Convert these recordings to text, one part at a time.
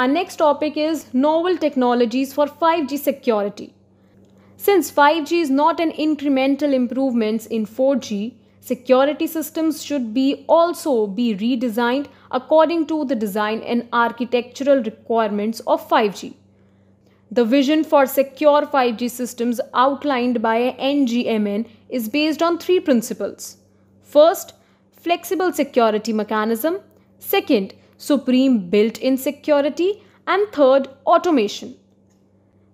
Our next topic is novel technologies for 5G security. Since 5G is not an incremental improvements in 4G, security systems should be also be redesigned according to the design and architectural requirements of 5G. The vision for secure 5G systems outlined by NGMN is based on three principles. First, flexible security mechanism. Second, supreme built in security, and third, automation.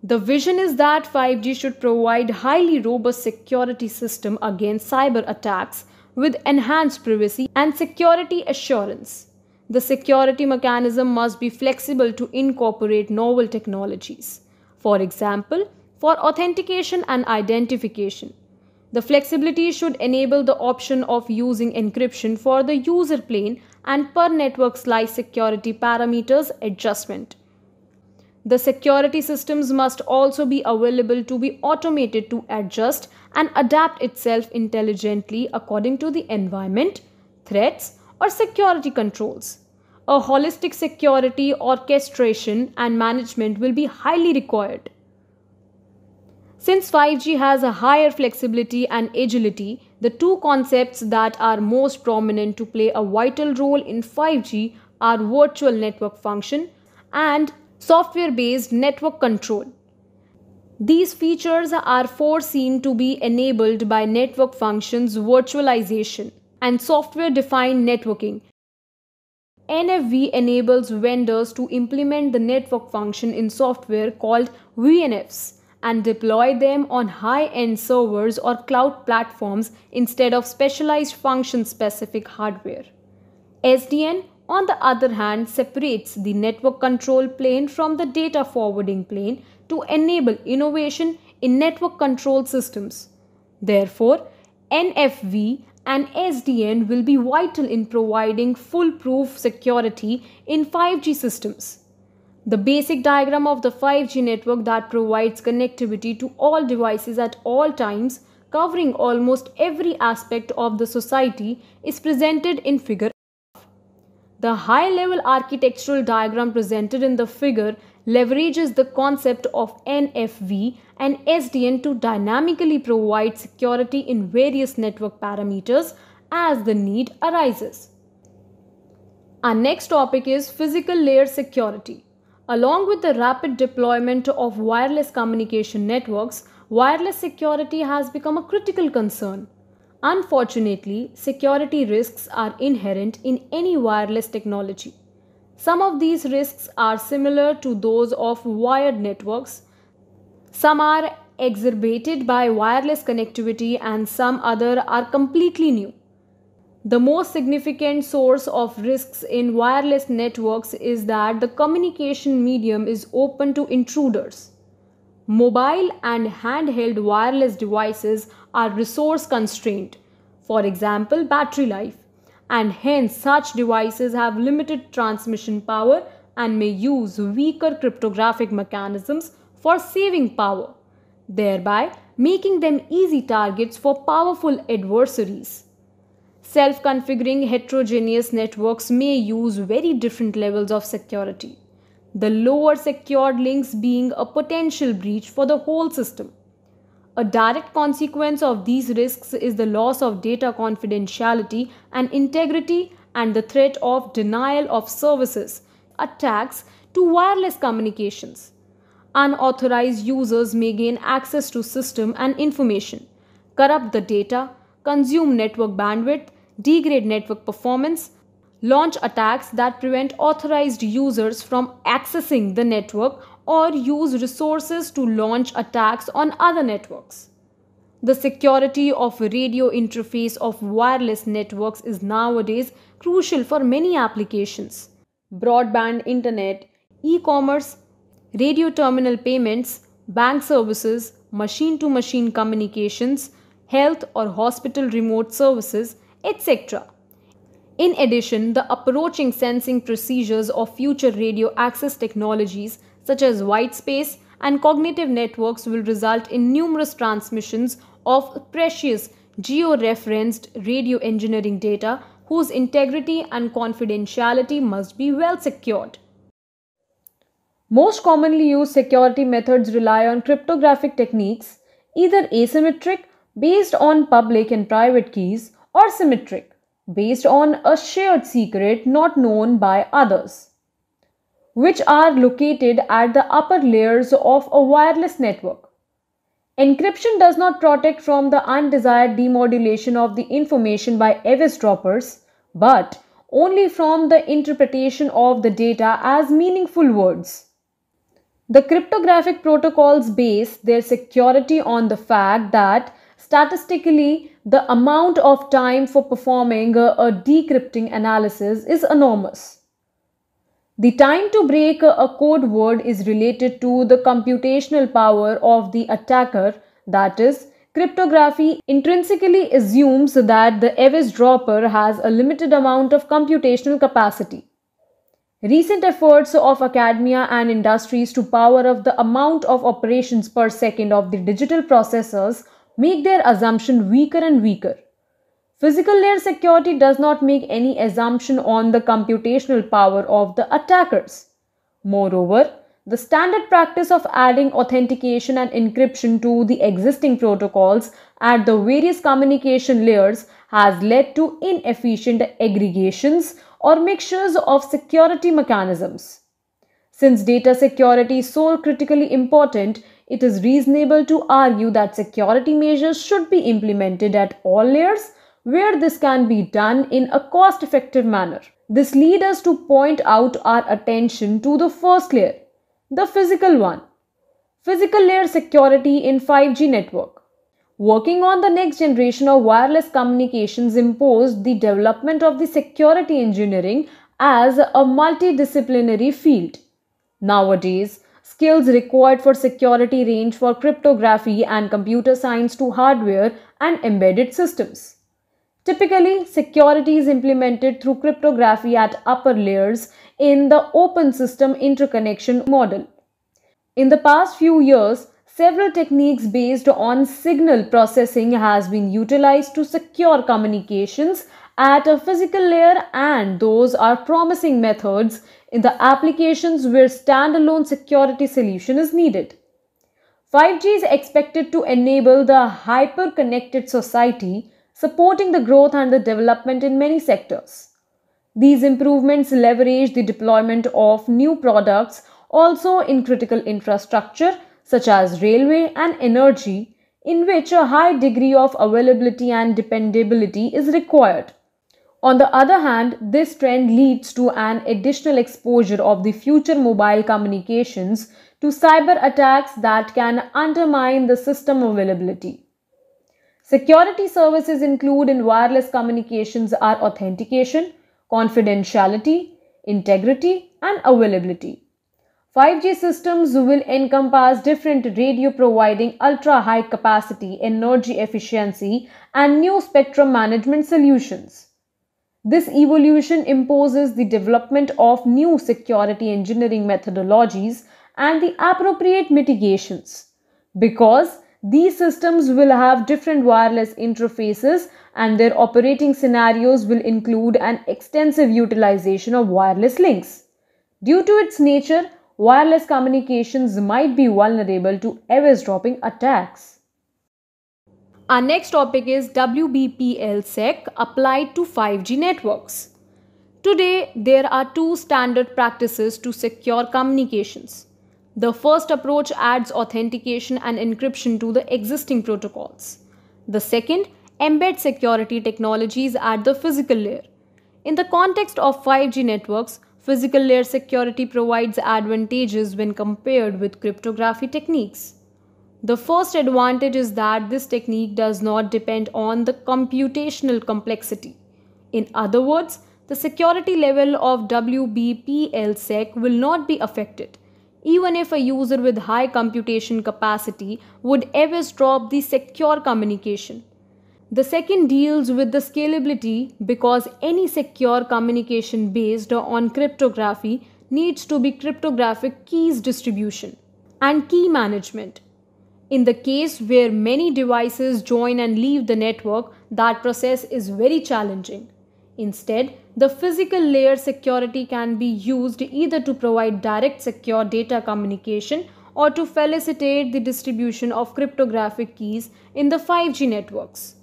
The vision is that 5G should provide highly robust security system against cyber attacks with enhanced privacy and security assurance. The security mechanism must be flexible to incorporate novel technologies. For example, for authentication and identification, the flexibility should enable the option of using encryption for the user plane and per network slice security parameters adjustment. The security systems must also be available to be automated to adjust and adapt itself intelligently according to the environment, threats, or security controls. A holistic security orchestration and management will be highly required. Since 5G has a higher flexibility and agility, the two concepts that are most prominent to play a vital role in 5G are virtual network function and software based network control. These features are foreseen to be enabled by network functions virtualization and software defined networking. NFV enables vendors to implement the network function in software called VNFs and deploy them on high end servers or cloud platforms instead of specialized function specific hardware. SDN, on the other hand, separates the network control plane from the data forwarding plane to enable innovation in network control systems. Therefore, NFV and SDN will be vital in providing foolproof security in 5G systems the basic diagram of the 5G network that provides connectivity to all devices at all times, covering almost every aspect of the society, is presented in figure The high-level architectural diagram presented in the figure leverages the concept of NFV and SDN to dynamically provide security in various network parameters as the need arises. Our next topic is physical layer security. Along with the rapid deployment of wireless communication networks, wireless security has become a critical concern. Unfortunately, security risks are inherent in any wireless technology. Some of these risks are similar to those of wired networks. Some are exacerbated by wireless connectivity and some other are completely new. The most significant source of risks in wireless networks is that the communication medium is open to intruders. Mobile and handheld wireless devices are resource constrained, for example, battery life, and hence such devices have limited transmission power and may use weaker cryptographic mechanisms for saving power, thereby making them easy targets for powerful adversaries. Self configuring heterogeneous networks may use very different levels of security, the lower secured links being a potential breach for the whole system. A direct consequence of these risks is the loss of data confidentiality and integrity and the threat of denial of services, attacks to wireless communications. Unauthorized users may gain access to system and information, corrupt the data, consume network bandwidth, degrade network performance, launch attacks that prevent authorized users from accessing the network, or use resources to launch attacks on other networks. The security of radio interface of wireless networks is nowadays crucial for many applications. Broadband internet, e-commerce, radio terminal payments, bank services, machine-to-machine communications, health or hospital remote services, etc. In addition, the approaching sensing procedures of future radio access technologies such as white space and cognitive networks will result in numerous transmissions of precious geo-referenced radio engineering data whose integrity and confidentiality must be well secured. Most commonly used security methods rely on cryptographic techniques, either asymmetric based on public and private keys or symmetric, based on a shared secret not known by others, which are located at the upper layers of a wireless network. Encryption does not protect from the undesired demodulation of the information by eavesdroppers, but only from the interpretation of the data as meaningful words. The cryptographic protocols base their security on the fact that statistically, the amount of time for performing a, a decrypting analysis is enormous. The time to break a, a code word is related to the computational power of the attacker, that is, cryptography intrinsically assumes that the eavesdropper has a limited amount of computational capacity. Recent efforts of academia and industries to power up the amount of operations per second of the digital processors make their assumption weaker and weaker. Physical layer security does not make any assumption on the computational power of the attackers. Moreover, the standard practice of adding authentication and encryption to the existing protocols at the various communication layers has led to inefficient aggregations or mixtures of security mechanisms. Since data security is so critically important, it is reasonable to argue that security measures should be implemented at all layers where this can be done in a cost effective manner. This leads us to point out our attention to the first layer, the physical one. Physical layer security in 5G network. Working on the next generation of wireless communications imposed the development of the security engineering as a multidisciplinary field. Nowadays, skills required for security range for cryptography and computer science to hardware and embedded systems. Typically, security is implemented through cryptography at upper layers in the open system interconnection model. In the past few years, several techniques based on signal processing has been utilized to secure communications at a physical layer and those are promising methods in the applications where standalone security solution is needed. 5G is expected to enable the hyper-connected society, supporting the growth and the development in many sectors. These improvements leverage the deployment of new products also in critical infrastructure such as railway and energy in which a high degree of availability and dependability is required. On the other hand, this trend leads to an additional exposure of the future mobile communications to cyber attacks that can undermine the system availability. Security services include in wireless communications are authentication, confidentiality, integrity, and availability. 5G systems will encompass different radio providing ultra high capacity, energy efficiency, and new spectrum management solutions. This evolution imposes the development of new security engineering methodologies and the appropriate mitigations. Because these systems will have different wireless interfaces and their operating scenarios will include an extensive utilization of wireless links. Due to its nature, wireless communications might be vulnerable to eavesdropping attacks. Our next topic is sec applied to 5G networks. Today, there are two standard practices to secure communications. The first approach adds authentication and encryption to the existing protocols. The second embeds security technologies at the physical layer. In the context of 5G networks, physical layer security provides advantages when compared with cryptography techniques. The first advantage is that this technique does not depend on the computational complexity. In other words, the security level of WBPLSec will not be affected. Even if a user with high computation capacity would ever drop the secure communication. The second deals with the scalability because any secure communication based on cryptography needs to be cryptographic keys distribution and key management in the case where many devices join and leave the network, that process is very challenging. Instead, the physical layer security can be used either to provide direct secure data communication or to facilitate the distribution of cryptographic keys in the 5G networks.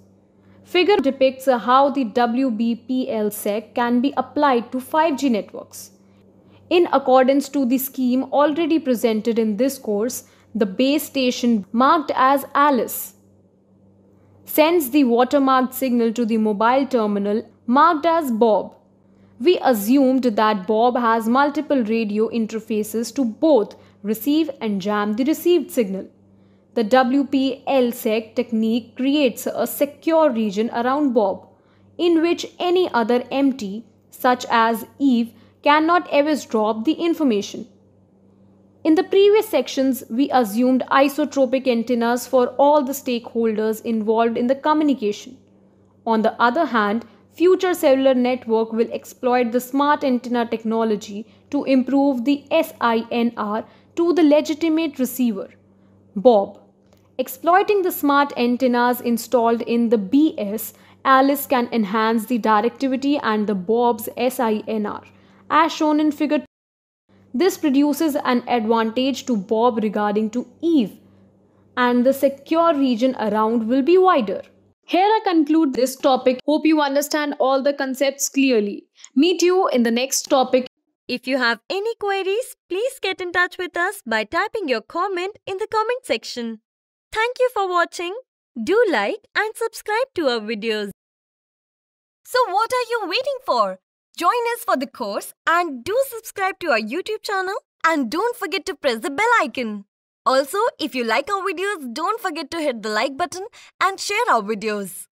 Figure depicts how the WBPLSEC can be applied to 5G networks. In accordance to the scheme already presented in this course, the base station marked as Alice sends the watermarked signal to the mobile terminal marked as Bob. We assumed that Bob has multiple radio interfaces to both receive and jam the received signal. The WPLSEC technique creates a secure region around Bob, in which any other MT, such as Eve, cannot eavesdrop the information. In the previous sections, we assumed isotropic antennas for all the stakeholders involved in the communication. On the other hand, future cellular network will exploit the smart antenna technology to improve the SINR to the legitimate receiver. Bob. Exploiting the smart antennas installed in the BS, Alice can enhance the directivity and the Bob's SINR, as shown in figure this produces an advantage to Bob regarding to Eve and the secure region around will be wider. Here I conclude this topic. Hope you understand all the concepts clearly. Meet you in the next topic. If you have any queries, please get in touch with us by typing your comment in the comment section. Thank you for watching. Do like and subscribe to our videos. So what are you waiting for? Join us for the course and do subscribe to our YouTube channel and don't forget to press the bell icon. Also, if you like our videos, don't forget to hit the like button and share our videos.